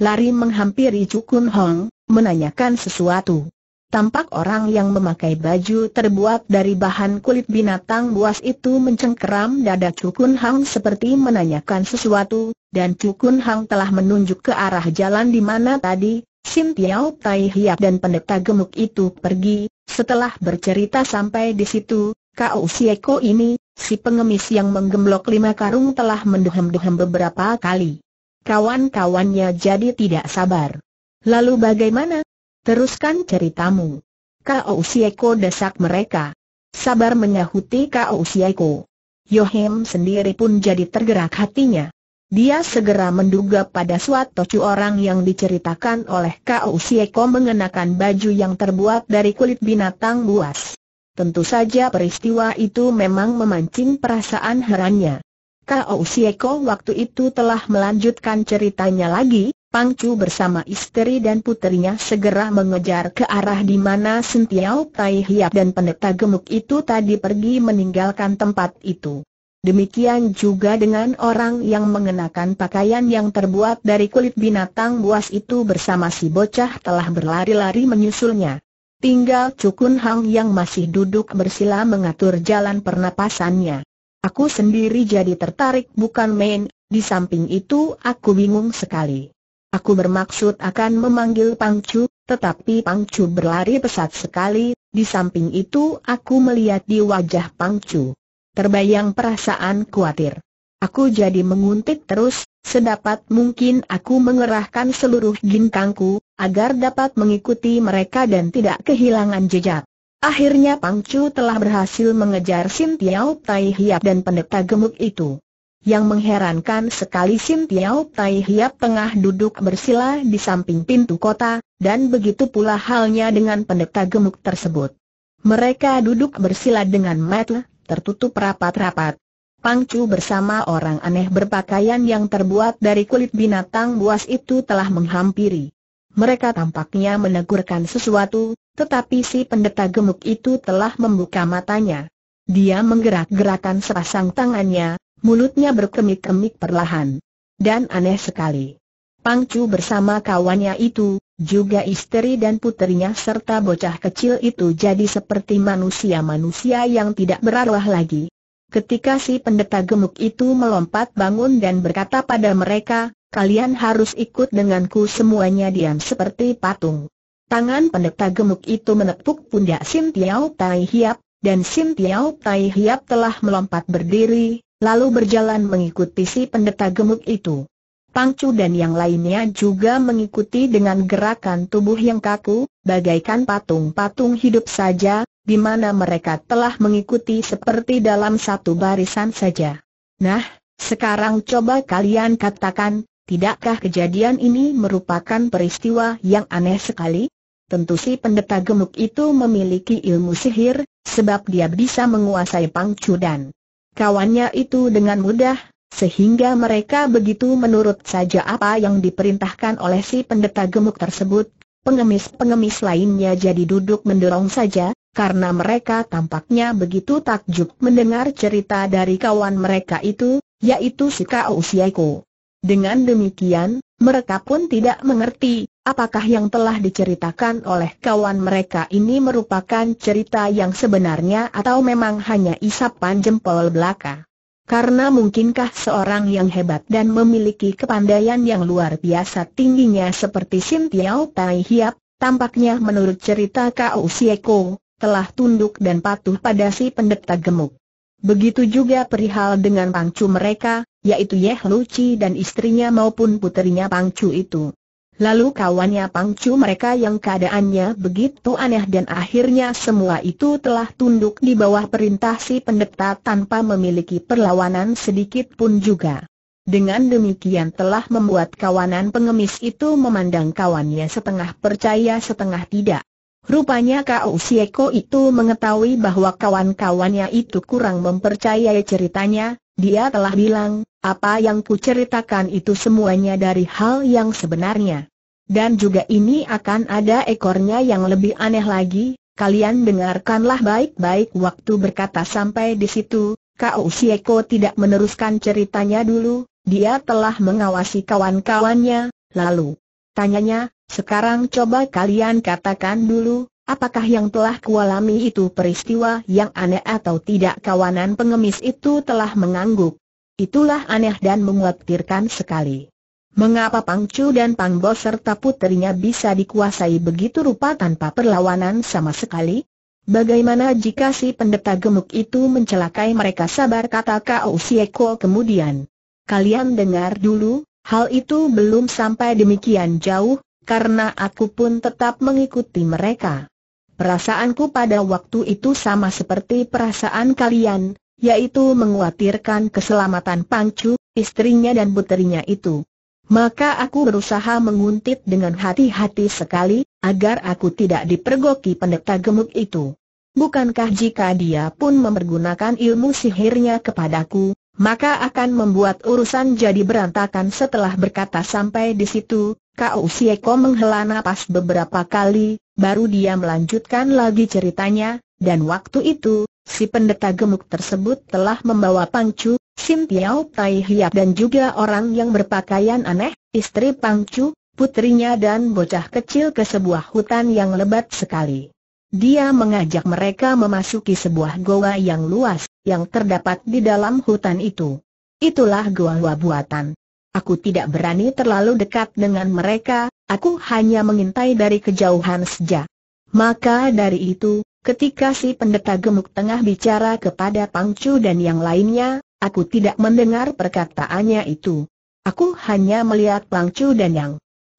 Speaker 1: Lari menghampiri Cukun Hong, menanyakan sesuatu tampak orang yang memakai baju terbuat dari bahan kulit binatang buas itu mencengkeram dada Cukun Hang seperti menanyakan sesuatu, dan Cukun Hang telah menunjuk ke arah jalan di mana tadi, Sim Tiao Tai Hiap dan pendeta gemuk itu pergi, setelah bercerita sampai di situ, Kau Sieko ini, si pengemis yang menggemblok lima karung telah menduhem-duhem beberapa kali. Kawan-kawannya jadi tidak sabar. Lalu bagaimana, Teruskan ceritamu. Kau Sieko desak mereka. Sabar menyahuti Kau Sieko. Yohem sendiri pun jadi tergerak hatinya. Dia segera menduga pada suatu orang yang diceritakan oleh Kau Sieko mengenakan baju yang terbuat dari kulit binatang buas. Tentu saja peristiwa itu memang memancing perasaan herannya. Kau Sieko waktu itu telah melanjutkan ceritanya lagi, Pangcu bersama istri dan puterinya segera mengejar ke arah di mana Sentiau Tai Hiap dan pendeta gemuk itu tadi pergi meninggalkan tempat itu. Demikian juga dengan orang yang mengenakan pakaian yang terbuat dari kulit binatang buas itu bersama si bocah telah berlari-lari menyusulnya. Tinggal Cukun Hang yang masih duduk bersila mengatur jalan pernapasannya. Aku sendiri jadi tertarik bukan main, di samping itu aku bingung sekali. Aku bermaksud akan memanggil Pangcu, tetapi Pangcu berlari pesat sekali, di samping itu aku melihat di wajah Pangcu. Terbayang perasaan khawatir. Aku jadi menguntit terus, sedapat mungkin aku mengerahkan seluruh ginkangku, agar dapat mengikuti mereka dan tidak kehilangan jejak. Akhirnya Pangcu telah berhasil mengejar Sintiau Tai Hiap dan pendeta gemuk itu. Yang mengherankan sekali Sim Tiao Tai Hiap tengah duduk bersila di samping pintu kota, dan begitu pula halnya dengan pendeta gemuk tersebut. Mereka duduk bersila dengan metel, tertutup rapat-rapat. Pangcu bersama orang aneh berpakaian yang terbuat dari kulit binatang buas itu telah menghampiri. Mereka tampaknya menegurkan sesuatu, tetapi si pendeta gemuk itu telah membuka matanya. Dia menggerak-gerakan sepasang tangannya, mulutnya berkemik-kemik perlahan. Dan aneh sekali. Pangcu bersama kawannya itu, juga istri dan puterinya serta bocah kecil itu jadi seperti manusia-manusia yang tidak berarwah lagi. Ketika si pendeta gemuk itu melompat bangun dan berkata pada mereka, kalian harus ikut denganku semuanya diam seperti patung. Tangan pendeta gemuk itu menepuk pundak Sintiau Tai Hiap, dan Sim Tai Hiap telah melompat berdiri, lalu berjalan mengikuti si pendeta gemuk itu. Pangcu dan yang lainnya juga mengikuti dengan gerakan tubuh yang kaku, bagaikan patung-patung hidup saja, di mana mereka telah mengikuti seperti dalam satu barisan saja. Nah, sekarang coba kalian katakan, tidakkah kejadian ini merupakan peristiwa yang aneh sekali? Tentu si pendeta gemuk itu memiliki ilmu sihir, sebab dia bisa menguasai pangcu dan kawannya itu dengan mudah, sehingga mereka begitu menurut saja apa yang diperintahkan oleh si pendeta gemuk tersebut. Pengemis-pengemis lainnya jadi duduk mendorong saja, karena mereka tampaknya begitu takjub mendengar cerita dari kawan mereka itu, yaitu si Kau Siaiko. Dengan demikian, mereka pun tidak mengerti, apakah yang telah diceritakan oleh kawan mereka ini merupakan cerita yang sebenarnya atau memang hanya isapan jempol belaka. Karena mungkinkah seorang yang hebat dan memiliki kepandaian yang luar biasa tingginya seperti Sim Tiao Tai Hiap, tampaknya menurut cerita Kau Sieko, telah tunduk dan patuh pada si pendeta gemuk. Begitu juga perihal dengan pangcu mereka, yaitu Yeh Luci dan istrinya maupun puterinya pangcu itu. Lalu kawannya pangcu mereka yang keadaannya begitu aneh dan akhirnya semua itu telah tunduk di bawah perintah si pendeta tanpa memiliki perlawanan sedikit pun juga. Dengan demikian telah membuat kawanan pengemis itu memandang kawannya setengah percaya setengah tidak. Rupanya Kau Sieko itu mengetahui bahwa kawan-kawannya itu kurang mempercayai ceritanya, dia telah bilang, apa yang ku ceritakan itu semuanya dari hal yang sebenarnya. Dan juga ini akan ada ekornya yang lebih aneh lagi, kalian dengarkanlah baik-baik waktu berkata sampai di situ, Kau Sieko tidak meneruskan ceritanya dulu, dia telah mengawasi kawan-kawannya, lalu tanyanya, sekarang coba kalian katakan dulu, apakah yang telah kualami itu peristiwa yang aneh atau tidak kawanan pengemis itu telah mengangguk. Itulah aneh dan menguatirkan sekali. Mengapa Pangcu dan Pang serta puterinya bisa dikuasai begitu rupa tanpa perlawanan sama sekali? Bagaimana jika si pendeta gemuk itu mencelakai mereka sabar kata Kau Sieko kemudian? Kalian dengar dulu, hal itu belum sampai demikian jauh, karena aku pun tetap mengikuti mereka. Perasaanku pada waktu itu sama seperti perasaan kalian, yaitu menguatirkan keselamatan Pangcu, istrinya dan puterinya itu. Maka aku berusaha menguntit dengan hati-hati sekali, agar aku tidak dipergoki pendeta gemuk itu. Bukankah jika dia pun mempergunakan ilmu sihirnya kepadaku, maka akan membuat urusan jadi berantakan setelah berkata sampai di situ, Kau Sieko menghela napas beberapa kali, baru dia melanjutkan lagi ceritanya, dan waktu itu, si pendeta gemuk tersebut telah membawa Pangcu, Sim Tiao Tai Hiap dan juga orang yang berpakaian aneh, istri Pangcu, putrinya dan bocah kecil ke sebuah hutan yang lebat sekali. Dia mengajak mereka memasuki sebuah goa yang luas, yang terdapat di dalam hutan itu. Itulah goa goa buatan. Aku tidak berani terlalu dekat dengan mereka, aku hanya mengintai dari kejauhan saja. Maka dari itu, ketika si pendeta gemuk tengah bicara kepada Pangcu dan yang lainnya, aku tidak mendengar perkataannya itu. Aku hanya melihat Pangcu dan yang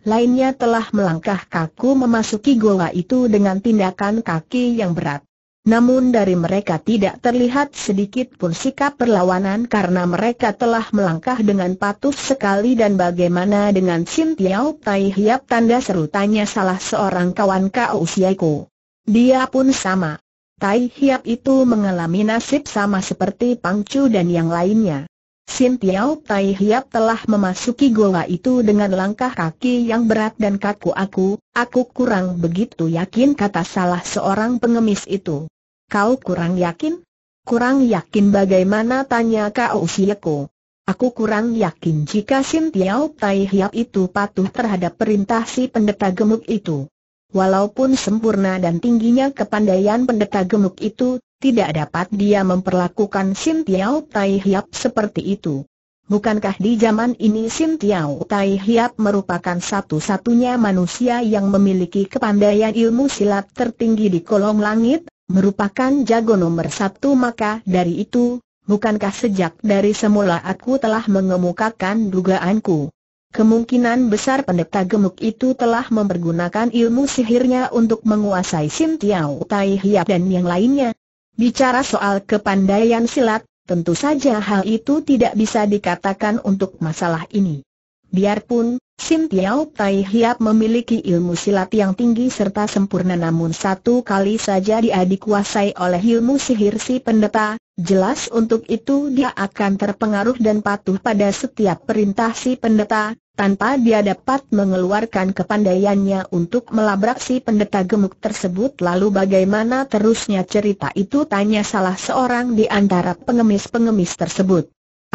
Speaker 1: lainnya telah melangkah kaku memasuki goa itu dengan tindakan kaki yang berat. Namun dari mereka tidak terlihat sedikit pun sikap perlawanan karena mereka telah melangkah dengan patuh sekali dan bagaimana dengan Sim Tiao Tai Hiap tanda seru tanya salah seorang kawan kau usiaku. Dia pun sama. Tai Hiap itu mengalami nasib sama seperti Pang Chu dan yang lainnya. Sim Tiao Tai Hiap telah memasuki goa itu dengan langkah kaki yang berat dan kaku aku, aku kurang begitu yakin kata salah seorang pengemis itu. Kau kurang yakin? Kurang yakin bagaimana tanya Kau Sieko. Aku kurang yakin jika Sin Tiao Tai Hiap itu patuh terhadap perintah si pendeta gemuk itu. Walaupun sempurna dan tingginya kepandaian pendeta gemuk itu, tidak dapat dia memperlakukan Sin Tiao Tai Hiap seperti itu. Bukankah di zaman ini Sin Tiao Tai Hiap merupakan satu-satunya manusia yang memiliki kepandaian ilmu silat tertinggi di kolong langit? merupakan jago nomor satu maka dari itu, bukankah sejak dari semula aku telah mengemukakan dugaanku? Kemungkinan besar pendeta gemuk itu telah mempergunakan ilmu sihirnya untuk menguasai Sim Tiao Tai Hiap dan yang lainnya. Bicara soal kepandaian silat, tentu saja hal itu tidak bisa dikatakan untuk masalah ini. Biarpun, Sim Piao Tai Hiap memiliki ilmu silat yang tinggi serta sempurna namun satu kali saja dia dikuasai oleh ilmu sihir si pendeta, jelas untuk itu dia akan terpengaruh dan patuh pada setiap perintah si pendeta, tanpa dia dapat mengeluarkan kepandaiannya untuk melabrak si pendeta gemuk tersebut lalu bagaimana terusnya cerita itu tanya salah seorang di antara pengemis-pengemis tersebut.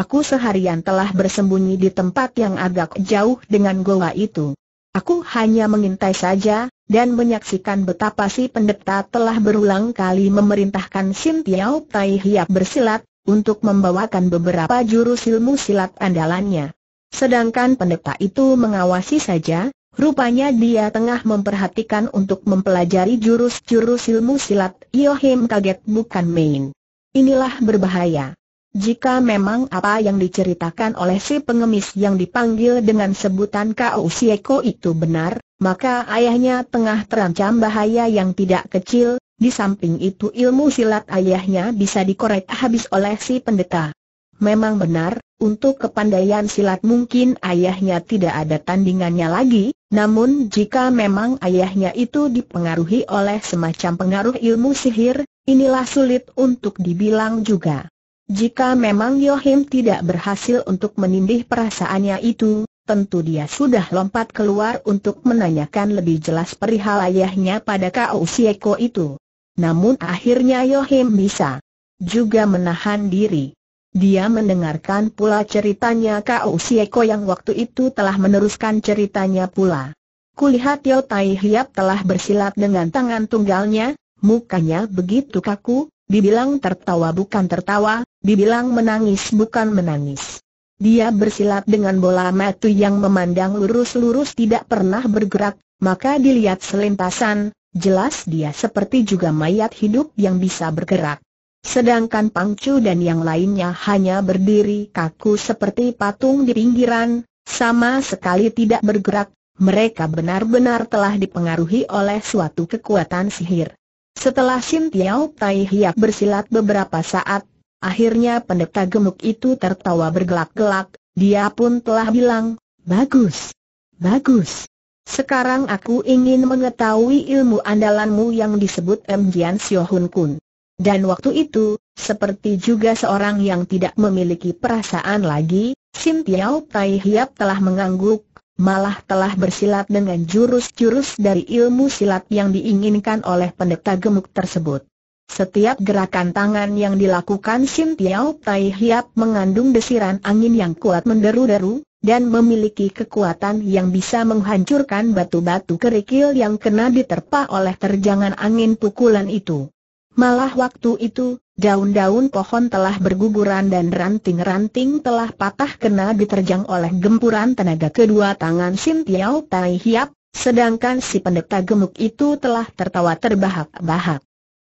Speaker 1: Aku seharian telah bersembunyi di tempat yang agak jauh dengan goa itu. Aku hanya mengintai saja, dan menyaksikan betapa si pendeta telah berulang kali memerintahkan Sim Tiao Tai Hiap bersilat, untuk membawakan beberapa jurus ilmu silat andalannya. Sedangkan pendeta itu mengawasi saja, rupanya dia tengah memperhatikan untuk mempelajari jurus-jurus ilmu silat Yohim kaget bukan main. Inilah berbahaya. Jika memang apa yang diceritakan oleh si pengemis yang dipanggil dengan sebutan Kau Sieko itu benar, maka ayahnya tengah terancam bahaya yang tidak kecil, di samping itu ilmu silat ayahnya bisa dikorek habis oleh si pendeta. Memang benar, untuk kepandaian silat mungkin ayahnya tidak ada tandingannya lagi, namun jika memang ayahnya itu dipengaruhi oleh semacam pengaruh ilmu sihir, inilah sulit untuk dibilang juga. Jika memang Yohim tidak berhasil untuk menindih perasaannya itu, tentu dia sudah lompat keluar untuk menanyakan lebih jelas perihal ayahnya pada Kau Sieko itu. Namun akhirnya Yohim bisa juga menahan diri. Dia mendengarkan pula ceritanya Kau Sieko yang waktu itu telah meneruskan ceritanya pula. Kulihat Yo Tai Hiap telah bersilat dengan tangan tunggalnya, mukanya begitu kaku, dibilang tertawa bukan tertawa, Dibilang menangis bukan menangis. Dia bersilat dengan bola mata yang memandang lurus-lurus tidak pernah bergerak, maka dilihat selintasan, jelas dia seperti juga mayat hidup yang bisa bergerak. Sedangkan Pangcu dan yang lainnya hanya berdiri kaku seperti patung di pinggiran, sama sekali tidak bergerak, mereka benar-benar telah dipengaruhi oleh suatu kekuatan sihir. Setelah Sintiau Tiao bersilat beberapa saat, Akhirnya pendeta gemuk itu tertawa bergelak-gelak, dia pun telah bilang, Bagus! Bagus! Sekarang aku ingin mengetahui ilmu andalanmu yang disebut M. Jian Sio Kun. Dan waktu itu, seperti juga seorang yang tidak memiliki perasaan lagi, Sim Tiao Tai Hiap telah mengangguk, malah telah bersilat dengan jurus-jurus dari ilmu silat yang diinginkan oleh pendeta gemuk tersebut. Setiap gerakan tangan yang dilakukan Sim Tiao Tai Hiap mengandung desiran angin yang kuat menderu-deru, dan memiliki kekuatan yang bisa menghancurkan batu-batu kerikil yang kena diterpa oleh terjangan angin pukulan itu. Malah waktu itu, daun-daun pohon telah berguguran dan ranting-ranting telah patah kena diterjang oleh gempuran tenaga kedua tangan Sim Tiao Tai Hiap, sedangkan si pendeta gemuk itu telah tertawa terbahak-bahak.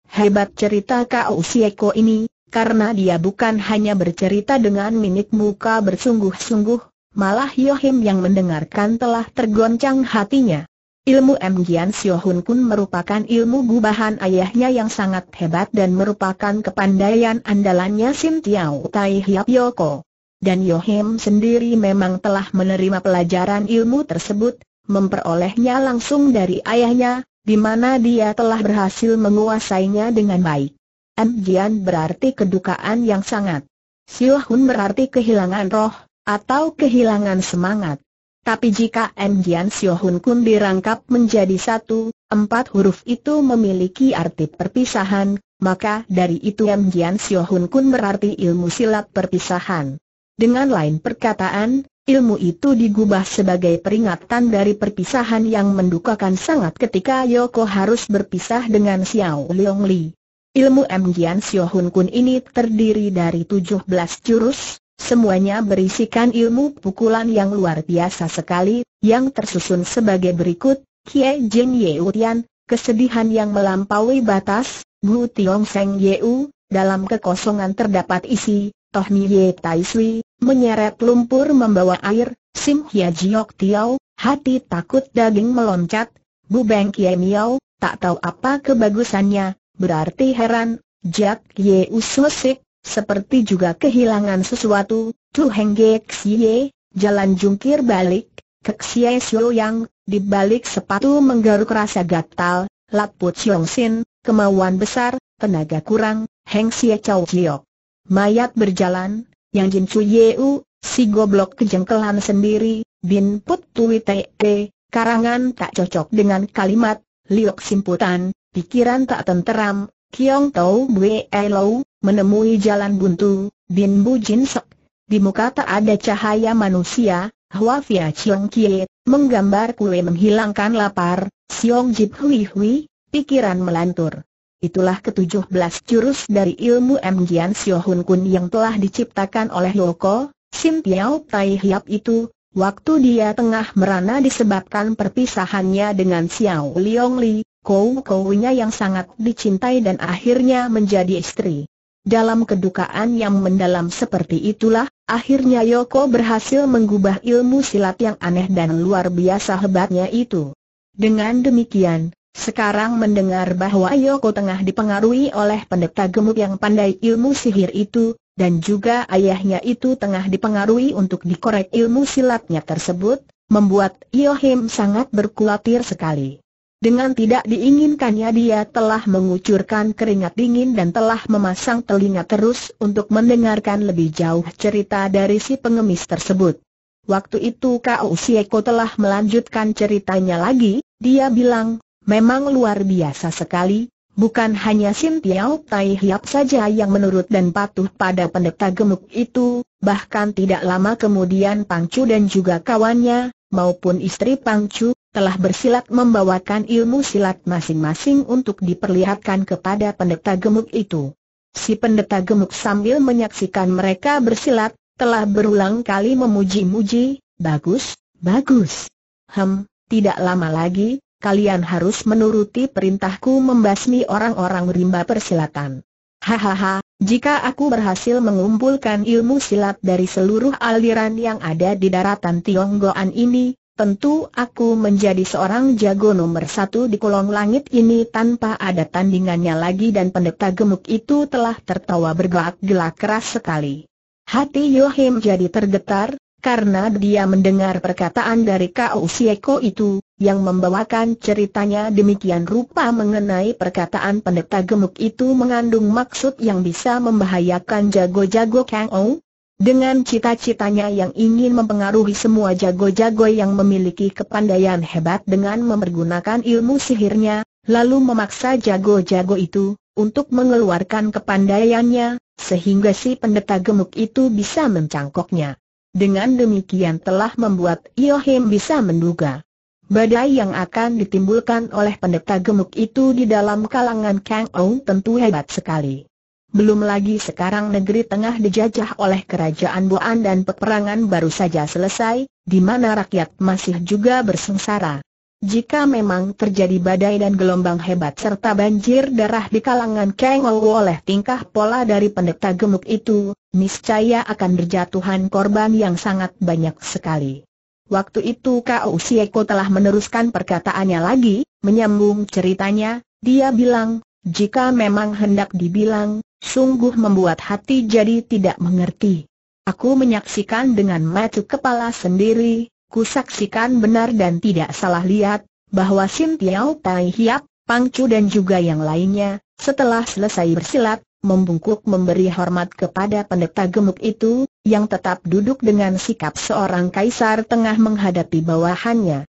Speaker 1: Hebat cerita kau Sieko ini, karena dia bukan hanya bercerita dengan mimik muka bersungguh-sungguh, malah Yohim yang mendengarkan telah tergoncang hatinya. Ilmu M. Gian Siohun Kun merupakan ilmu gubahan ayahnya yang sangat hebat dan merupakan kepandaian andalannya Sim Tiao Tai Hiap Yoko. Dan Yohim sendiri memang telah menerima pelajaran ilmu tersebut, memperolehnya langsung dari ayahnya, di mana dia telah berhasil menguasainya dengan baik. Mjian berarti kedukaan yang sangat. Silahun berarti kehilangan roh, atau kehilangan semangat. Tapi jika Mjian Jian Kun dirangkap menjadi satu, empat huruf itu memiliki arti perpisahan, maka dari itu M. Jian Kun berarti ilmu silat perpisahan. Dengan lain perkataan, Ilmu itu digubah sebagai peringatan dari perpisahan yang mendukakan sangat ketika Yoko harus berpisah dengan Xiao Leong Li. Ilmu Mgian Xiao Hun Kun ini terdiri dari 17 jurus, semuanya berisikan ilmu pukulan yang luar biasa sekali, yang tersusun sebagai berikut, Kie Jin Ye Tian, kesedihan yang melampaui batas, Gu Tiong Seng Ye Yeu, dalam kekosongan terdapat isi, Toh Mi Ye Tai Sui, Menyeret lumpur membawa air, Sim Hia Jiok Tiao, hati takut daging meloncat, Bu Beng Kie Miao, tak tahu apa kebagusannya, berarti heran, Jack Ye Usosik, seperti juga kehilangan sesuatu, Tu Heng Ge Xie, jalan jungkir balik, ke Ye Sio Yang, di balik sepatu menggaruk rasa gatal, Laput Siong Sin, kemauan besar, tenaga kurang, Heng Xie Chow Jiok. Mayat berjalan, yang Jin Chu Yeu, si goblok kejengkelan sendiri, Bin Put Tui Te, karangan tak cocok dengan kalimat, liok simputan, pikiran tak tenteram, Kiong Tau Wei Elo, menemui jalan buntu, Bin Bu Jin Sok, di muka tak ada cahaya manusia, Hua Fia Chiong Kie, menggambar kue menghilangkan lapar, Siong Jip Hui Hui, pikiran melantur. Itulah ketujuh belas jurus dari ilmu M. Gian Sio Hun Kun yang telah diciptakan oleh Yoko, Sim Piao Tai Hiap itu, waktu dia tengah merana disebabkan perpisahannya dengan Xiao Liong Li, Kou-kounya yang sangat dicintai dan akhirnya menjadi istri. Dalam kedukaan yang mendalam seperti itulah, akhirnya Yoko berhasil mengubah ilmu silat yang aneh dan luar biasa hebatnya itu. Dengan demikian, sekarang mendengar bahwa Yoko tengah dipengaruhi oleh pendeta gemuk yang pandai ilmu sihir itu, dan juga ayahnya itu tengah dipengaruhi untuk dikorek ilmu silatnya tersebut, membuat Yohim sangat berkulatir sekali. Dengan tidak diinginkannya dia telah mengucurkan keringat dingin dan telah memasang telinga terus untuk mendengarkan lebih jauh cerita dari si pengemis tersebut. Waktu itu Kau Sieko telah melanjutkan ceritanya lagi, dia bilang, Memang luar biasa sekali, bukan hanya Simpiau Tiao Tai Hiap saja yang menurut dan patuh pada pendeta gemuk itu, bahkan tidak lama kemudian Pangcu dan juga kawannya, maupun istri Pangcu, telah bersilat membawakan ilmu silat masing-masing untuk diperlihatkan kepada pendeta gemuk itu. Si pendeta gemuk sambil menyaksikan mereka bersilat, telah berulang kali memuji-muji, bagus, bagus. Hem, tidak lama lagi, kalian harus menuruti perintahku membasmi orang-orang rimba persilatan. Hahaha, jika aku berhasil mengumpulkan ilmu silat dari seluruh aliran yang ada di daratan Tionggoan ini, tentu aku menjadi seorang jago nomor satu di kolong langit ini tanpa ada tandingannya lagi dan pendeta gemuk itu telah tertawa bergelak-gelak keras sekali. Hati Yohim jadi tergetar, karena dia mendengar perkataan dari Kau Sieko itu, yang membawakan ceritanya demikian rupa mengenai perkataan pendeta gemuk itu mengandung maksud yang bisa membahayakan jago-jago Kang Ou. Dengan cita-citanya yang ingin mempengaruhi semua jago-jago yang memiliki kepandaian hebat dengan mempergunakan ilmu sihirnya, lalu memaksa jago-jago itu untuk mengeluarkan kepandaiannya, sehingga si pendeta gemuk itu bisa mencangkoknya. Dengan demikian telah membuat Yohim bisa menduga. Badai yang akan ditimbulkan oleh pendeta gemuk itu di dalam kalangan Kang Ou tentu hebat sekali. Belum lagi sekarang negeri tengah dijajah oleh kerajaan Boan dan peperangan baru saja selesai, di mana rakyat masih juga bersengsara. Jika memang terjadi badai dan gelombang hebat serta banjir darah di kalangan Kang oleh tingkah pola dari pendeta gemuk itu, niscaya akan berjatuhan korban yang sangat banyak sekali. Waktu itu Kau Sieko telah meneruskan perkataannya lagi, menyambung ceritanya, dia bilang, jika memang hendak dibilang, sungguh membuat hati jadi tidak mengerti. Aku menyaksikan dengan mata kepala sendiri, kusaksikan benar dan tidak salah lihat, bahwa Sim Tiao Tai Hiap, Pang Chu dan juga yang lainnya, setelah selesai bersilat, membungkuk memberi hormat kepada pendeta gemuk itu, yang tetap duduk dengan sikap seorang kaisar tengah menghadapi bawahannya.